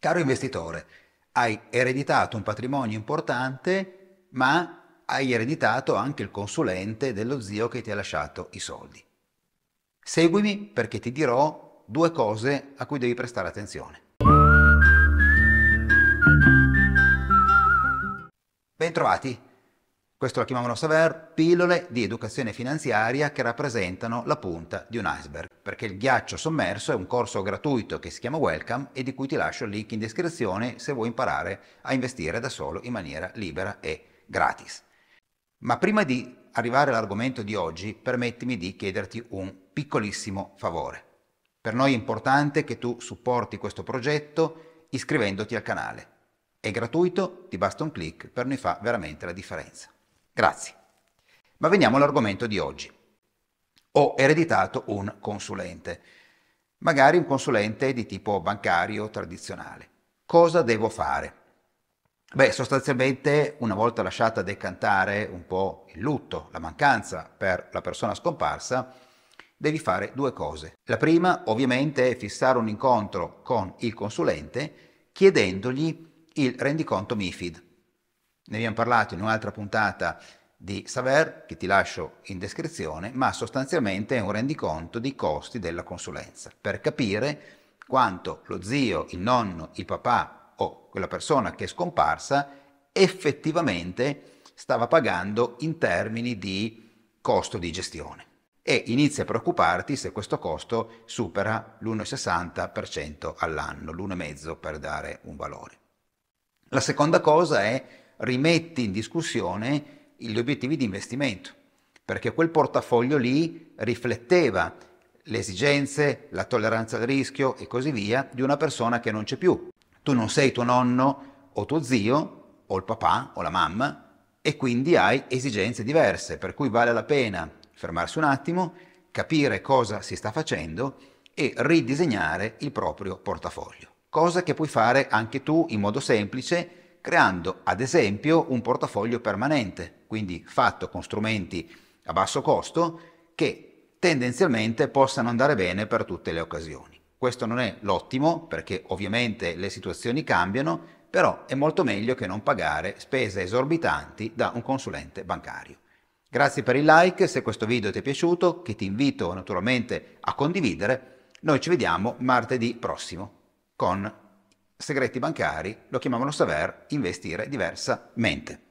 Caro investitore, hai ereditato un patrimonio importante, ma hai ereditato anche il consulente dello zio che ti ha lasciato i soldi. Seguimi perché ti dirò due cose a cui devi prestare attenzione. Bentrovati, questo lo chiamavano Saver pillole di educazione finanziaria che rappresentano la punta di un iceberg, perché il ghiaccio sommerso è un corso gratuito che si chiama Welcome e di cui ti lascio il link in descrizione se vuoi imparare a investire da solo in maniera libera e gratis. Ma prima di arrivare all'argomento di oggi, permettimi di chiederti un piccolissimo favore. Per noi è importante che tu supporti questo progetto iscrivendoti al canale. È gratuito, ti basta un clic, per noi fa veramente la differenza. Grazie. Ma veniamo all'argomento di oggi. Ho ereditato un consulente, magari un consulente di tipo bancario tradizionale. Cosa devo fare? Beh, sostanzialmente una volta lasciata decantare un po' il lutto, la mancanza per la persona scomparsa, devi fare due cose. La prima ovviamente è fissare un incontro con il consulente chiedendogli il rendiconto MIFID, ne abbiamo parlato in un'altra puntata di Saver, che ti lascio in descrizione, ma sostanzialmente è un rendiconto dei costi della consulenza, per capire quanto lo zio, il nonno, il papà o quella persona che è scomparsa effettivamente stava pagando in termini di costo di gestione e inizia a preoccuparti se questo costo supera l'1,60% all'anno, l'1,5% per dare un valore. La seconda cosa è rimetti in discussione gli obiettivi di investimento, perché quel portafoglio lì rifletteva le esigenze, la tolleranza al rischio e così via di una persona che non c'è più. Tu non sei tuo nonno o tuo zio o il papà o la mamma e quindi hai esigenze diverse, per cui vale la pena fermarsi un attimo, capire cosa si sta facendo e ridisegnare il proprio portafoglio. Cosa che puoi fare anche tu in modo semplice creando ad esempio un portafoglio permanente, quindi fatto con strumenti a basso costo che tendenzialmente possano andare bene per tutte le occasioni. Questo non è l'ottimo perché ovviamente le situazioni cambiano, però è molto meglio che non pagare spese esorbitanti da un consulente bancario. Grazie per il like, se questo video ti è piaciuto, che ti invito naturalmente a condividere, noi ci vediamo martedì prossimo con segreti bancari, lo chiamavano Saver investire diversamente.